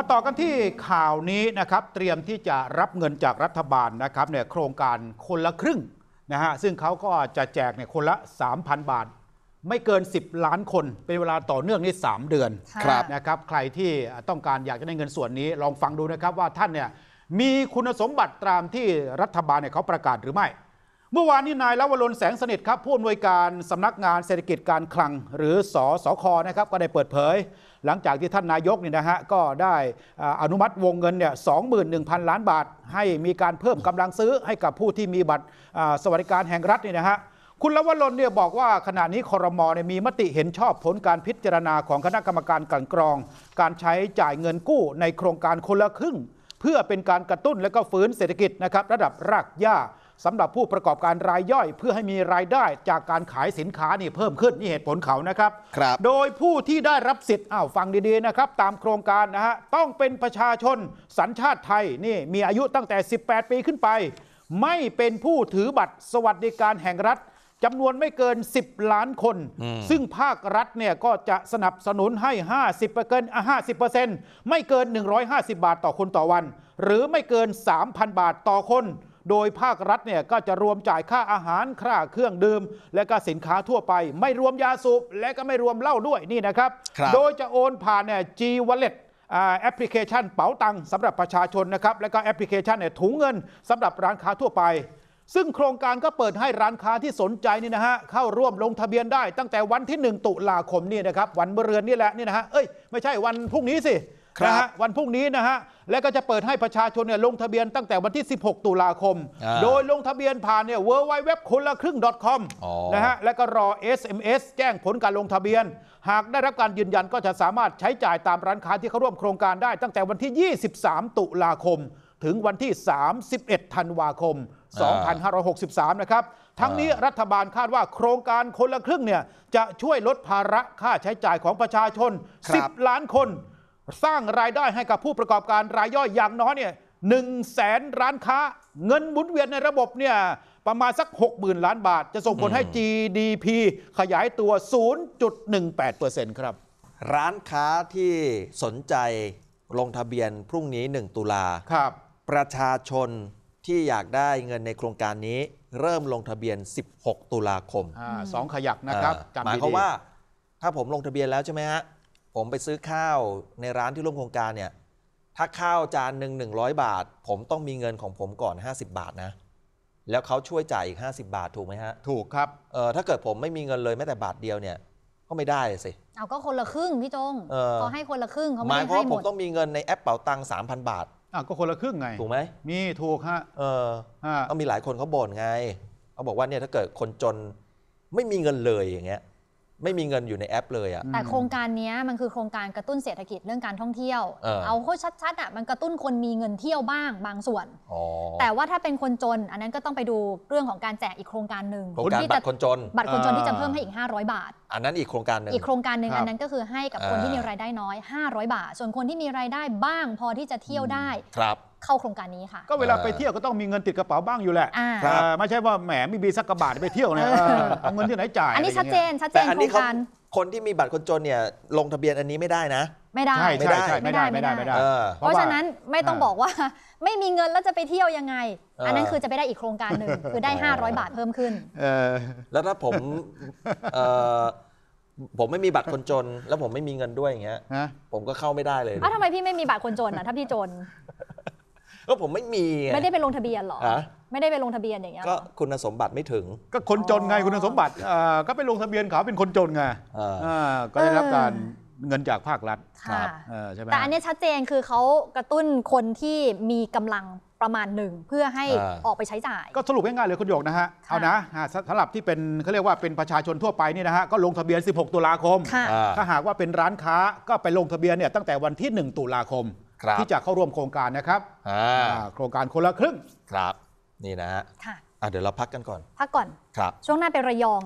มาต่อกันที่ข่าวนี้นะครับเตรียมที่จะรับเงินจากรัฐบาลนะครับเนี่ยโครงการคนละครึ่งนะฮะซึ่งเขาก็จะแจกเนี่ยคนละ 3,000 บาท ไม่เกิน 10 ล้านคน เป็นเวลาต่อเนื่องนี่ 3 เดือนครับนะครับ ใครที่ต้องการอยากจะได้เงินส่วนนี้ลองฟังดูนะครับว่าท่านเนี่ยมีคุณสมบัติตามที่รัฐบาลเนี่ยเขาประกาศหรือไม่เมื่อวานนี้นายลวรนแสงสนิทครับ ผู้อำนวยการสำนักงานเศรษฐกิจการคลังหรือสอสอคอนะครับ ก็ได้เปิดเผย หลังจากที่ท่านนายกเนี่ยนะฮะก็ได้อนุมัติวงเงินเนี่ยสองหมื่นหนึ่งพันล้านบาทให้มีการเพิ่มกำลังซื้อให้กับผู้ที่มีบัตรสวัสดิการแห่งรัฐเนี่ยนะฮะคุณลวรนเนี่ยบอกว่าขณะนี้คอรมอเนี่ยมีมติเห็นชอบผลการพิจารณาของคณะกรรมการกลั่นกรอง การใช้จ่ายเงินกู้ในโครงการคนละครึ่ง เพื่อเป็นการกระตุ้นและก็ฟื้นเศรษฐกิจนะครับระดับรากหญ้าสำหรับผู้ประกอบการรายย่อย เพื่อให้มีรายได้จากการขายสินค้านี่เพิ่มขึ้น นี่เหตุผลเขานะครับครับ โดยผู้ที่ได้รับสิทธิ์อ้าวฟังดีๆนะครับตามโครงการนะฮะต้องเป็นประชาชนสัญชาติไทยนี่มีอายุตั้งแต่ 18 ปีขึ้นไป ไม่เป็นผู้ถือบัตรสวัสดิการแห่งรัฐจำนวนไม่เกิน 10 ล้านคน ซึ่งภาครัฐเนี่ยก็จะสนับสนุนให้ 50เกิน50ไม่เกิน 150 บาทต่อคนต่อวัน หรือไม่เกิน 3,000 บาทต่อคนโดยภาครัฐเนี่ยก็จะรวมจ่ายค่าอาหารค่าเครื่องดื่ม และก็สินค้าทั่วไป ไม่รวมยาสูบและก็ไม่รวมเหล้าด้วยนี่นะครับรบโดยจะโอนผ่านเนี่ย G Wallet แอปพลิเคชันเป๋าตังสำหรับประชาชนนะครับและก็แอปพลิเคชันเนี่ยถุงเงินสำหรับร้านค้าทั่วไป ซึ่งโครงการก็เปิดให้ร้านค้าที่สนใจนี่นะฮะเข้าร่วมลงทะเบียนได้ ตั้งแต่วันที่ 1 ตุลาคมนี่นะครับวันเมื่อเรือนนี่แหละนี่นะฮะเอ้ยไม่ใช่วันพรุ่งนี้สินะฮะวันพรุ่งนี้นะฮะและก็จะเปิดให้ประชาชนเนี่ยลงทะเบียนตั้งแต่วันที่ 16 ตุลาคม โดยลงทะเบียนผ่านเนี่ยเวอร์ไว์เว็บคนละครึ่ง .com นะฮะ และก็รอ SMS แจ้งผลการลงทะเบียน หากได้รับการยืนยันก็จะสามารถใช้จ่ายตามร้านค้าที่เข้าร่วมโครงการได้ ตั้งแต่วันที่ 23 ตุลาคม ถึงวันที่ 31 ธันวาคม 2563 นะครับ ทั้งนี้รัฐบาลคาดว่าโครงการคนละครึ่งเนี่ยจะช่วยลดภาระค่าใช้จ่ายของประชาชน 10 ล้านคนสร้างรายได้ให้กับผู้ประกอบการรายย่อยอย่างน้อยเนี่ยหนึ่งแสนร้านค้าเงินหมุนเวียนในระบบเนี่ยประมาณสัก 60,000ล้านบาท จะส่งผลให้ GDP ขยายตัว 0.18%ครับร้านค้าที่สนใจลงทะเบียนพรุ่งนี้ 1 ตุลาครับประชาชนที่อยากได้เงินในโครงการนี้ เริ่มลงทะเบียน 16 ตุลาคมอสองขยักนะครับหมายความว่าถ้าผมลงทะเบียนแล้วใช่ไหมฮะผมไปซื้อข้าวในร้านที่ร่วมโครงการเนี่ย ถ้าข้าวจานหนึ่งหนึ่งร้อยบาท ผมต้องมีเงินของผมก่อนห้าสิบาทนะ แล้วเขาช่วยจ่ายอีกห้าสิบาทถูกไหมฮะ ถูกครับเออถ้าเกิดผมไม่มีเงินเลยแม้แต่บาทเดียวเนี่ยก็ไม่ได้สิเอาก็คนละครึ่งพี่จงเออขาให้คนละครึ่งเขาไม่มด้ให้ความายคว่าผมต้องมีเงินในแอปเป๋าตังค์มพันบาทอ่ะก็คนละครึ่งไงถูกไหมมีถูกฮะเออฮะก็มีหลายคนเขาบ่นไงเขาบอกว่าเนี่ยถ้าเกิดคนจนไม่มีเงินเลยอย่างเงี้ยไม่มีเงินอยู่ในแอป เลยอะแต่โครงการนี้มันคือโครงการกระตุ้นเศรษฐกิจเรื่องการท่องเที่ยว เอเอาโคตรชัดๆอ่ะมันกระตุ้นคนมีเงินเที่ยวบ้างบางส่วนแต่ว่าถ้าเป็นคนจนอันนั้นก็ต้องไปดูเรื่องของการแจกอีกโครงการหนึ่งโครงการที่บัตรคนจนบัตรคนจนที่จะเพิ่มให้อีก500บาทอันนั้นอีกโครงการหนึ่งอีกโครงการหนึ่งอันนั้นก็คือให้กับคนที่มีรายได้น้อย 500 บาท ส่วนคนที่มีรายได้บ้าง พอที่จะเที่ยวได้ครับเข้าโครงการนี้ค่ะก็เวลาไปเที่ยวก็ต้องมีเงินติดกระเป๋าบ้างอยู่แหละอ่าไม่ใช่ว่าแหมไม่มีสักกระบาทไปเที่ยวนะเอาเงินที่ไหนจ่ายอันนี้ชัดเจนชัดเจนโครงการคนที่มีบัตรคนจนเนี่ยลงทะเบียนอันนี้ไม่ได้นะ ไม่ได้่ไม่ได้ไม่ได้ไม่ได้ เพราะฉะนั้นไม่ต้องบอกว่าไม่มีเงินแล้วจะไปเที่ยวยังไง อันนั้นคือจะไปได้อีกโครงการหนึ่งคือได้ 500 บาทเพิ่มขึ้น เออแล้วถ้าผมเออผมไม่มีบัตรคนจนแล้วผมไม่มีเงินด้วยอย่างเงี้ยผมก็เข้าไม่ได้เลยอ้าวทำไมพี่ไม่มีบัตรคนจนอ่ะถ้าพี่จนก็ผมไม่มี ไม่ได้ไปลงทะเบียนหรอไม่ได้ไปลงทะเบียนอย่างเงี้ย ก็คุณสมบัติไม่ถึง ก็คนจนไงคุณสมบัติ ก็ไปลงทะเบียนเขาเป็นคนจนไงก็ได้รับการเงินจากภาครัฐครับใช่ไหมแต่อันนี้ชัดเจนคือเขากระตุ้นคนที่มีกำลังประมาณหนึ่งเพื่อให้ออกไปใช้จ่าย ก็สรุปง่ายๆเลยคุณโยกนะฮะ เอานะสำหรับที่เป็นเขาเรียกว่าเป็นประชาชนทั่วไปเนี่ยนะฮะก็ลงทะเบียน 16 ตุลาคมถ้าหากว่าเป็นร้านค้าก็ไปลงทะเบียนเนี่ยตั้งแต่วันที่ 1 ตุลาคมที่จะเข้าร่วมโครงการนะครับ โครงการคนละครึ่ง ครับ นี่นะฮะเดี๋ยวเราพักกันก่อน พักก่อนครับ ช่วงหน้าไประยอง